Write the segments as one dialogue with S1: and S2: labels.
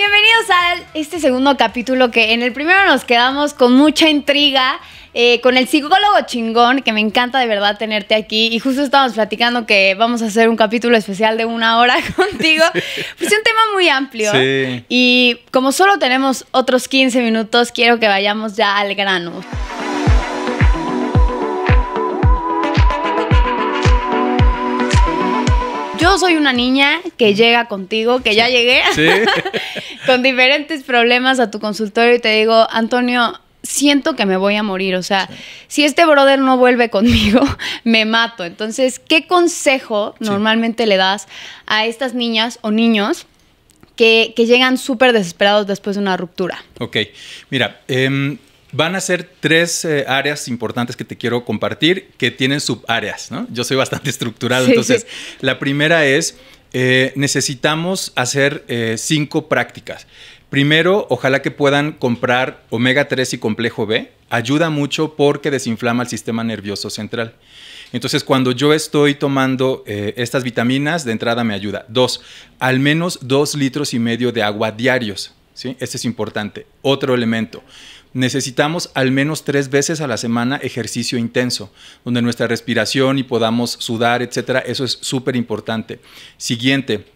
S1: bienvenidos a este segundo capítulo que en el primero nos quedamos con mucha intriga. Eh, con el psicólogo chingón, que me encanta de verdad tenerte aquí. Y justo estábamos platicando que vamos a hacer un capítulo especial de una hora contigo. pues es un tema muy amplio. Y como solo tenemos otros 15 minutos, quiero que vayamos ya al grano. Yo soy una niña que llega contigo, que ya llegué. Sí. con diferentes problemas a tu consultorio y te digo, Antonio, siento que me voy a morir. O sea, si este brother no vuelve conmigo, me mato. Entonces, ¿qué consejo normalmente le das a estas niñas o niños que, que llegan súper desesperados después de una ruptura?
S2: Ok, mira, em, Van a ser tres eh, áreas importantes que te quiero compartir que tienen subáreas, ¿no? Yo soy bastante estructurado, entonces la primera es, eh, necesitamos hacer eh, cinco prácticas. Primero, ojalá que puedan comprar omega 3 y complejo B. Ayuda mucho porque desinflama el sistema nervioso central. Entonces, cuando yo estoy tomando estas vitaminas, de entrada me ayuda. Dos, al menos dos litros y medio de agua diarios. ¿sí? Este es importante. Otro elemento necesitamos al menos tres veces a la semana ejercicio intenso, donde nuestra respiración y podamos sudar, etcétera. Eso es súper importante. Siguiente,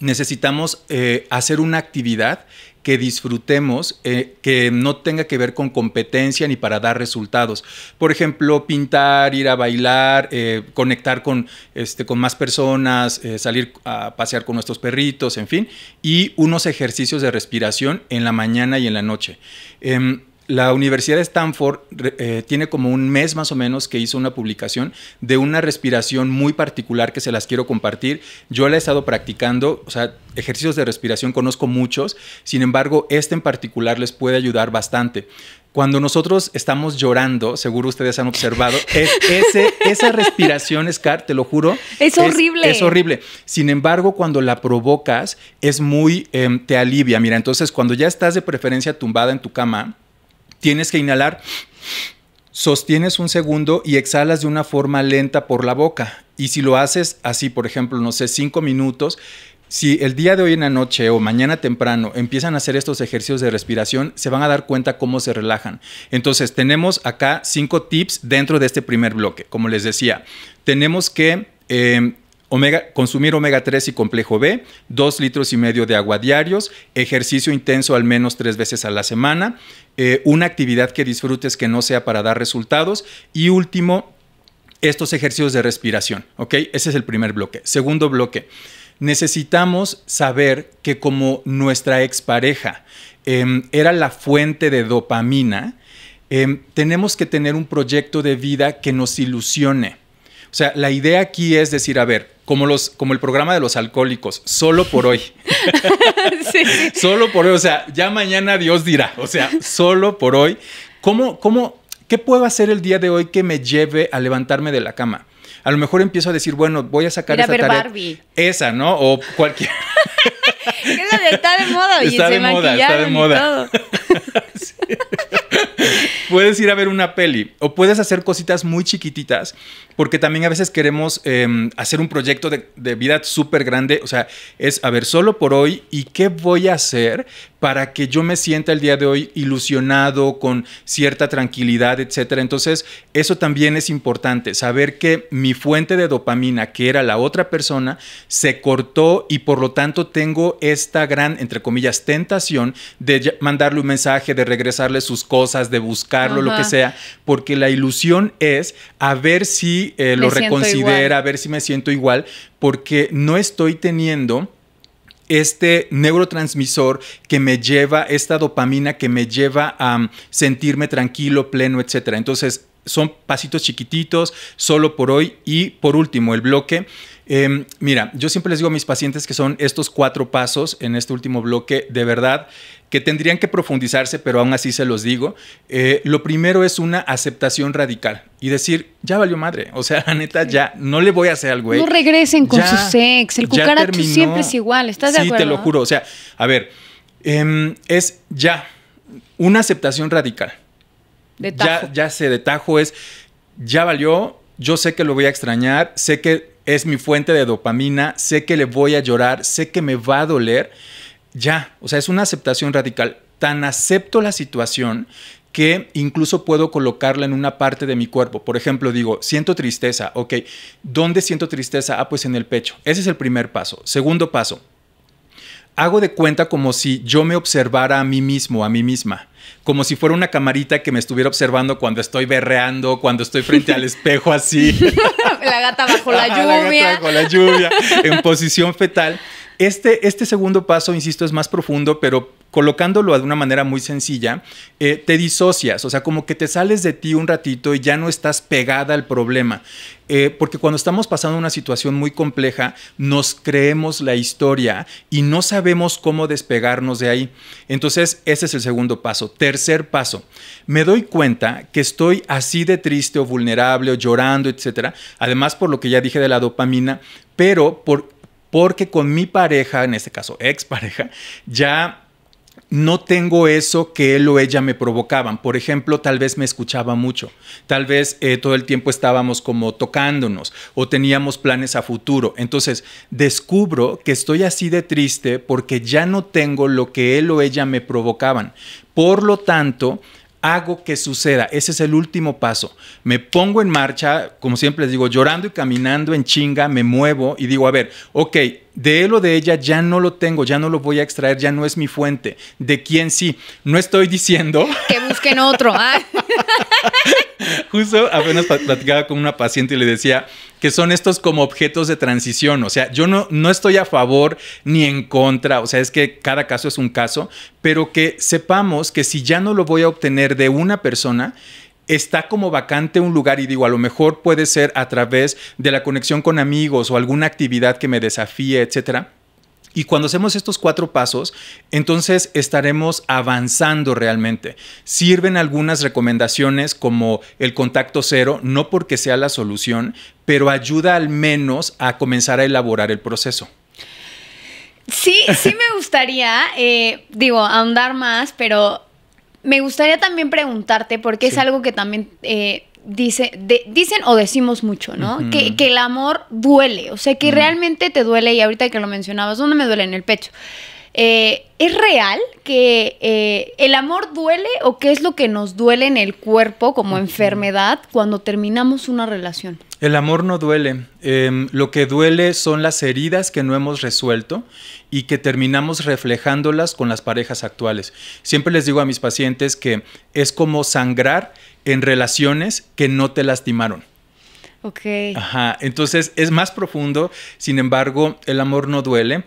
S2: necesitamos eh, hacer una actividad que disfrutemos, eh, que no tenga que ver con competencia ni para dar resultados. Por ejemplo, pintar, ir a bailar, eh, conectar con, este, con más personas, eh, salir a pasear con nuestros perritos, en fin, y unos ejercicios de respiración en la mañana y en la noche. Em, la Universidad de Stanford eh, tiene como un mes más o menos que hizo una publicación de una respiración muy particular que se las quiero compartir. Yo la he estado practicando, o sea, ejercicios de respiración conozco muchos, sin embargo, este en particular les puede ayudar bastante. Cuando nosotros estamos llorando, seguro ustedes han observado, esa respiración, Scar, te lo juro. Es, horrible. Es horrible. Sin embargo, cuando la provocas, es muy, em, te alivia. Mira, entonces cuando ya estás de preferencia tumbada en tu cama, tienes que inhalar, sostienes un segundo y exhalas de una forma lenta por la boca. Y si lo haces así, por ejemplo, no sé, cinco minutos, si el día de hoy en la noche o mañana temprano empiezan a hacer estos ejercicios de respiración, se van a dar cuenta cómo se relajan. Entonces, tenemos acá cinco tips dentro de este primer bloque. Como les decía, tenemos que eh, consumir omega 3 y complejo B, 2 litros y medio de agua diarios, ejercicio intenso al menos tres veces a la semana, eh, una actividad que disfrutes que no sea para dar resultados y último, estos ejercicios de respiración, ¿ok? Ese es el primer bloque. Segundo bloque, necesitamos saber que como nuestra expareja em, era la fuente de dopamina, em, tenemos que tener un proyecto de vida que nos ilusione o sea, la idea aquí es decir, a ver, como, los, como el programa de los alcohólicos, solo por hoy.
S1: sí.
S2: Solo por hoy, o sea, ya mañana Dios dirá, o sea, solo por hoy. ¿Cómo, cómo, qué puedo hacer el día de hoy que me lleve a levantarme de la cama? A lo mejor empiezo a decir, bueno, voy a sacar esa a ver Barbie. Esa, ¿no? O cualquier.
S1: está de moda, y está, de moda está de moda,
S2: está de moda puedes ir a ver una peli o puedes hacer cositas muy chiquititas, porque también a veces queremos em, hacer un proyecto de, de vida súper grande. O sea, es, a ver, solo por hoy y qué voy a hacer para que yo me sienta el día de hoy ilusionado, con cierta tranquilidad, etc. Entonces, eso también es importante, saber que mi fuente de dopamina, que era la otra persona, se cortó y por lo tanto tengo esta gran, entre comillas, tentación de mandarle un mensaje, de regresarle sus cosas, de buscarlo, lo que sea, porque la ilusión es a ver si eh, lo reconsidera, a ver si me siento igual, porque no estoy teniendo este neurotransmisor que me lleva, esta dopamina que me lleva a mm, sentirme tranquilo, pleno, etcétera. Entonces, son pasitos chiquititos, solo por hoy. Y por último, el bloque. Em, mira, yo siempre les digo a mis pacientes que son estos cuatro pasos en este último bloque. De verdad, que tendrían que profundizarse, pero aún así se los digo. Eh, lo primero es una aceptación radical y decir, ya valió madre, o sea, la neta, ya, no le voy a hacer algo. No
S1: regresen con su sex, el cucaracho siempre es igual, ¿estás de acuerdo? Sí, te lo juro,
S2: o sea, a ver, em, es ya, una aceptación radical. Ya, ya se de es, ya valió, yo sé que lo voy a extrañar, sé que es mi fuente de dopamina, sé que le voy a llorar, sé que me va a doler, ya, o sea, es una aceptación radical. Tan acepto la situación que incluso puedo colocarla en una parte de mi cuerpo. Por ejemplo, digo, siento tristeza, ok, ¿dónde siento tristeza? Ah, pues en el pecho. Ese es el primer paso. Segundo paso, hago de cuenta como si yo me observara a mí mismo, a mí misma, como si fuera una camarita que me estuviera observando cuando estoy berreando, cuando estoy frente al espejo así. la gata bajo la lluvia. bajo la lluvia, en posición fetal. Este, este segundo paso, insisto, es más profundo, pero colocándolo de una manera muy sencilla, eh, te disocias, o sea, como que te sales de ti un ratito y ya no estás pegada al problema. Eh, porque cuando estamos pasando una situación muy compleja, nos creemos la historia y no sabemos cómo despegarnos de ahí. Entonces, ese es el segundo paso. Tercer paso, me doy cuenta que estoy así de triste o vulnerable o llorando, etcétera. Además, por lo que ya dije de la dopamina, pero por porque con mi pareja, en este caso ex pareja, ya no tengo eso que él o ella me provocaban. Por ejemplo, tal vez me escuchaba mucho, tal vez eh, todo el tiempo estábamos como tocándonos o teníamos planes a futuro. Entonces, descubro que estoy así de triste porque ya no tengo lo que él o ella me provocaban. Por lo tanto, hago que suceda. Ese es el último paso. Me pongo en marcha, como siempre les digo, llorando y caminando en chinga, me muevo y digo, a ver, ok, de él o de ella ya no lo tengo, ya no lo voy a extraer, ya no es mi fuente. ¿De quién sí? No estoy diciendo...
S1: Que busquen otro. Ah.
S2: Justo apenas platicaba con una paciente y le decía que son estos como objetos de transición. O sea, yo no, no estoy a favor ni en contra. O sea, es que cada caso es un caso, pero que sepamos que si ya no lo voy a obtener de una persona, está como vacante un lugar y digo, a lo mejor puede ser a través de la conexión con amigos o alguna actividad que me desafíe, etcétera y cuando hacemos estos cuatro pasos, entonces estaremos avanzando realmente. Sirven algunas recomendaciones como el contacto cero, no porque sea la solución, pero ayuda al menos a comenzar a elaborar el proceso.
S1: Sí, sí me gustaría, eh, digo, ahondar más, pero me gustaría también preguntarte, porque es algo que también eh, dice, dicen o decimos mucho, ¿no? que, el amor duele, o sea, que realmente te duele y ahorita que lo mencionabas, ¿dónde me duele? En el pecho. Eh, ¿Es real que eh, el amor duele o qué es lo que nos duele en el cuerpo como enfermedad cuando terminamos una relación?
S2: El amor no duele. Em, lo que duele son las heridas que no hemos resuelto y que terminamos reflejándolas con las parejas actuales. Siempre les digo a mis pacientes que es como sangrar en relaciones que no te lastimaron. Ok. Ajá, entonces es más profundo, sin embargo, el amor no duele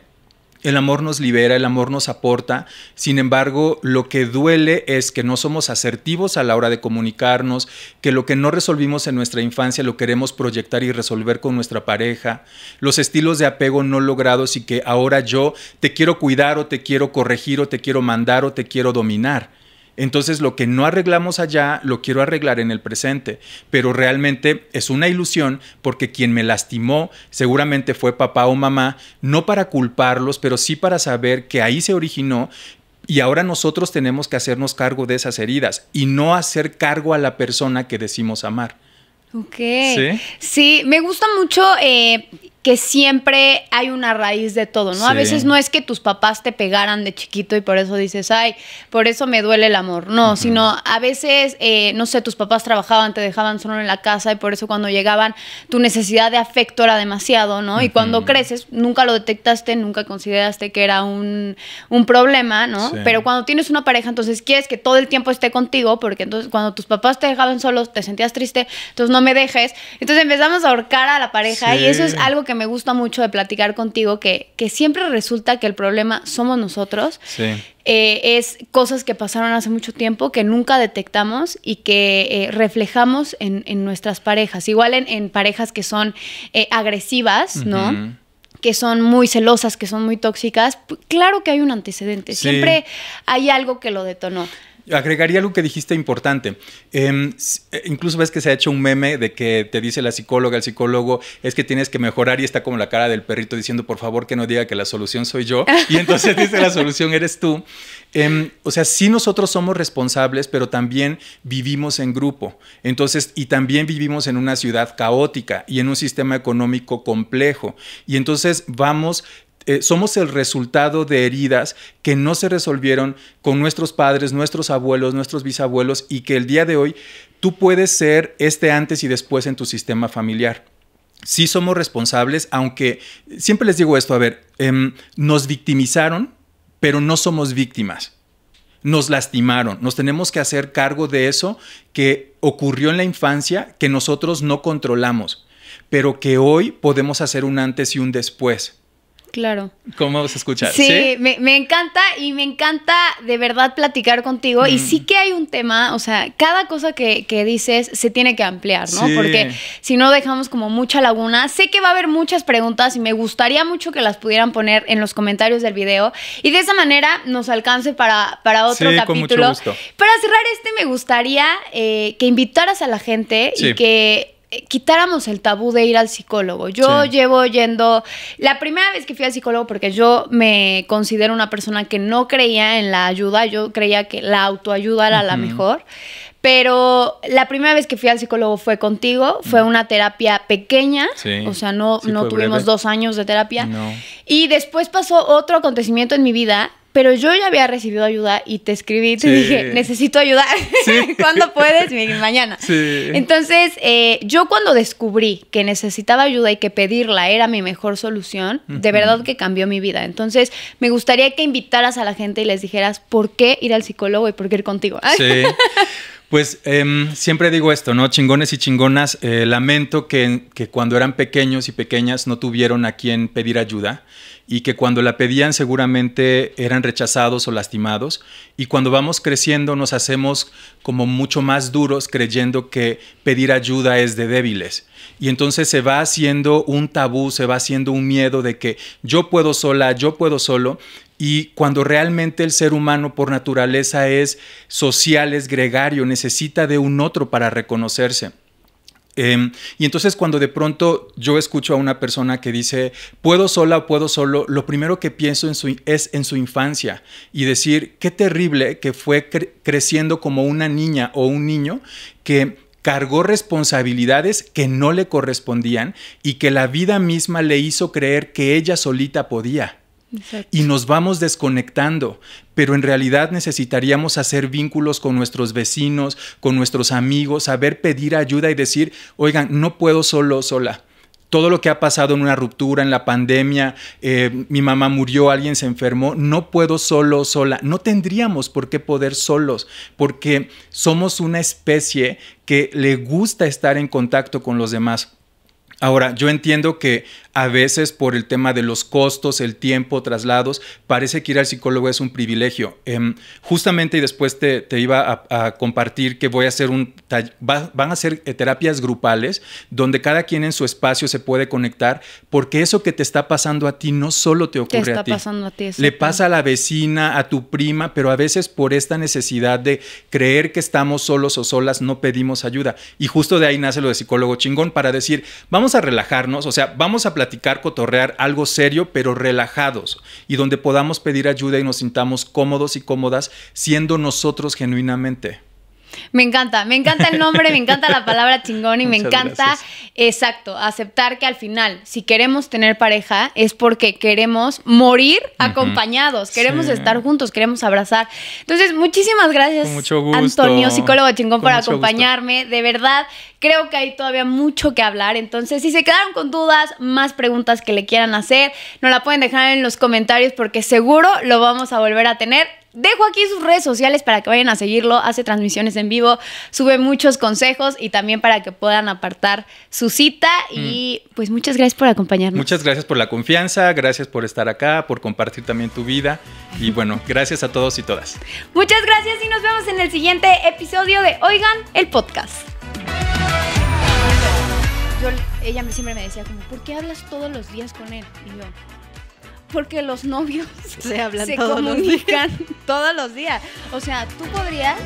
S2: el amor nos libera, el amor nos aporta. Sin embargo, lo que duele es que no somos asertivos a la hora de comunicarnos, que lo que no resolvimos en nuestra infancia lo queremos proyectar y resolver con nuestra pareja, los estilos de apego no logrados y que ahora yo te quiero cuidar o te quiero corregir o te quiero mandar o te quiero dominar. Entonces lo que no arreglamos allá lo quiero arreglar en el presente, pero realmente es una ilusión porque quien me lastimó seguramente fue papá o mamá, no para culparlos, pero sí para saber que ahí se originó y ahora nosotros tenemos que hacernos cargo de esas heridas y no hacer cargo a la persona que decimos amar.
S1: Ok. Sí, sí me gusta mucho eh, que siempre hay una raíz de todo, ¿no? A veces no es que tus papás te pegaran de chiquito y por eso dices, ay, por eso me duele el amor. No, sino a veces, eh, no sé, tus papás trabajaban, te dejaban solo en la casa y por eso cuando llegaban tu necesidad de afecto era demasiado, ¿no? Y cuando creces, nunca lo detectaste, nunca consideraste que era un, problema, ¿no? Pero cuando tienes una pareja, entonces quieres que todo el tiempo esté contigo, porque entonces cuando tus papás te dejaban solos, te sentías triste, entonces no me dejes. Entonces empezamos a ahorcar a la pareja y eso es algo que me gusta mucho de platicar contigo, que, siempre resulta que el problema somos nosotros. Eh, es cosas que pasaron hace mucho tiempo que nunca detectamos y que eh, reflejamos en, nuestras parejas. Igual en, parejas que son eh, agresivas, ¿no? que son muy celosas, que son muy tóxicas, pues, claro que hay un antecedente, siempre hay algo que lo detonó.
S2: Agregaría algo que dijiste importante. Em, eh, incluso ves que se ha hecho un meme de que te dice la psicóloga, el psicólogo, es que tienes que mejorar y está como la cara del perrito diciendo, por favor, que no diga que la solución soy yo. Y entonces dice, la solución eres tú. Em, o sea, sí nosotros somos responsables, pero también vivimos en grupo. Entonces, y también vivimos en una ciudad caótica y en un sistema económico complejo. Y entonces vamos eh, somos el resultado de heridas que no se resolvieron con nuestros padres, nuestros abuelos, nuestros bisabuelos y que el día de hoy tú puedes ser este antes y después en tu sistema familiar. Sí somos responsables, aunque siempre les digo esto, a ver, em, nos victimizaron, pero no somos víctimas. Nos lastimaron, nos tenemos que hacer cargo de eso que ocurrió en la infancia, que nosotros no controlamos, pero que hoy podemos hacer un antes y un después. Claro. ¿Cómo se escucha? Sí, ¿Sí?
S1: Me, encanta y me encanta de verdad platicar contigo. Y mm. sí que hay un tema, o sea, cada cosa que, que dices se tiene que ampliar, ¿no? Porque si no dejamos como mucha laguna. Sé que va a haber muchas preguntas y me gustaría mucho que las pudieran poner en los comentarios del video. Y de esa manera nos alcance para, para otro sí, capítulo. Con mucho gusto. Para cerrar este, me gustaría eh, que invitaras a la gente y que eh, quitáramos el tabú de ir al psicólogo. Yo llevo yendo, la primera vez que fui al psicólogo, porque yo me considero una persona que no creía en la ayuda, yo creía que la autoayuda era la mejor, pero la primera vez que fui al psicólogo fue contigo, fue mm. una terapia pequeña, o sea, no, no tuvimos dos años de terapia. Y después pasó otro acontecimiento en mi vida pero yo ya había recibido ayuda y te escribí y te dije, necesito ayuda. ¿Cuándo puedes? Mañana. Entonces, eh, yo cuando descubrí que necesitaba ayuda y que pedirla era mi mejor solución, de verdad que cambió mi vida. Entonces, me gustaría que invitaras a la gente y les dijeras, ¿por qué ir al psicólogo y por qué ir contigo? Sí.
S2: Pues em, siempre digo esto, ¿no? Chingones y chingonas, eh, lamento que, que cuando eran pequeños y pequeñas no tuvieron a quien pedir ayuda y que cuando la pedían seguramente eran rechazados o lastimados y cuando vamos creciendo nos hacemos como mucho más duros creyendo que pedir ayuda es de débiles y entonces se va haciendo un tabú, se va haciendo un miedo de que yo puedo sola, yo puedo solo y cuando realmente el ser humano por naturaleza es social, es gregario, necesita de un otro para reconocerse. Em, y entonces cuando de pronto yo escucho a una persona que dice, puedo sola o puedo solo, lo primero que pienso es en su infancia y decir, qué terrible que fue creciendo como una niña o un niño que cargó responsabilidades que no le correspondían y que la vida misma le hizo creer que ella solita podía y nos vamos desconectando, pero en realidad necesitaríamos hacer vínculos con nuestros vecinos, con nuestros amigos, saber pedir ayuda y decir, oigan, no puedo solo, sola todo lo que ha pasado en una ruptura, en la pandemia, eh, mi mamá murió, alguien se enfermó, no puedo solo, sola. No tendríamos por qué poder solos, porque somos una especie que le gusta estar en contacto con los demás. Ahora, yo entiendo que a veces por el tema de los costos, el tiempo, traslados, parece que ir al psicólogo es un privilegio. Em, justamente, y después te, iba a, compartir que voy a hacer un van a hacer eh, terapias grupales donde cada quien en su espacio se puede conectar, porque eso que te está pasando a ti no solo te ocurre está a ti. Pasando
S1: a ti Le pasa
S2: a la vecina, a tu prima, pero a veces por esta necesidad de creer que estamos solos o solas no pedimos ayuda. Y justo de ahí nace lo de psicólogo chingón para decir, vamos a relajarnos, o sea, vamos a platicar platicar, cotorrear, algo serio, pero relajados, y donde podamos pedir ayuda y nos sintamos cómodos y cómodas siendo nosotros genuinamente.
S1: Me encanta, me encanta el nombre, me encanta la palabra chingón y me encanta, exacto, aceptar que al final, si queremos tener pareja, es porque queremos morir acompañados, queremos estar juntos, queremos abrazar. Entonces, muchísimas gracias, Antonio, psicólogo chingón, por acompañarme. De verdad, creo que hay todavía mucho que hablar. Entonces, si se quedaron con dudas, más preguntas que le quieran hacer, nos la pueden dejar en los comentarios porque seguro lo vamos a volver a tener Dejo aquí sus redes sociales para que vayan a seguirlo. Hace transmisiones en vivo, sube muchos consejos y también para que puedan apartar su cita. Y mm. pues muchas gracias por
S2: acompañarnos. Muchas gracias por la confianza, gracias por estar acá, por compartir también tu vida. Y bueno, gracias a todos y todas.
S1: Muchas gracias y nos vemos en el siguiente episodio de Oigan el podcast. Yo, ella siempre me decía como, ¿por qué hablas todos los días con él? porque los novios se, hablan comunican todos los días. O sea, tú podrías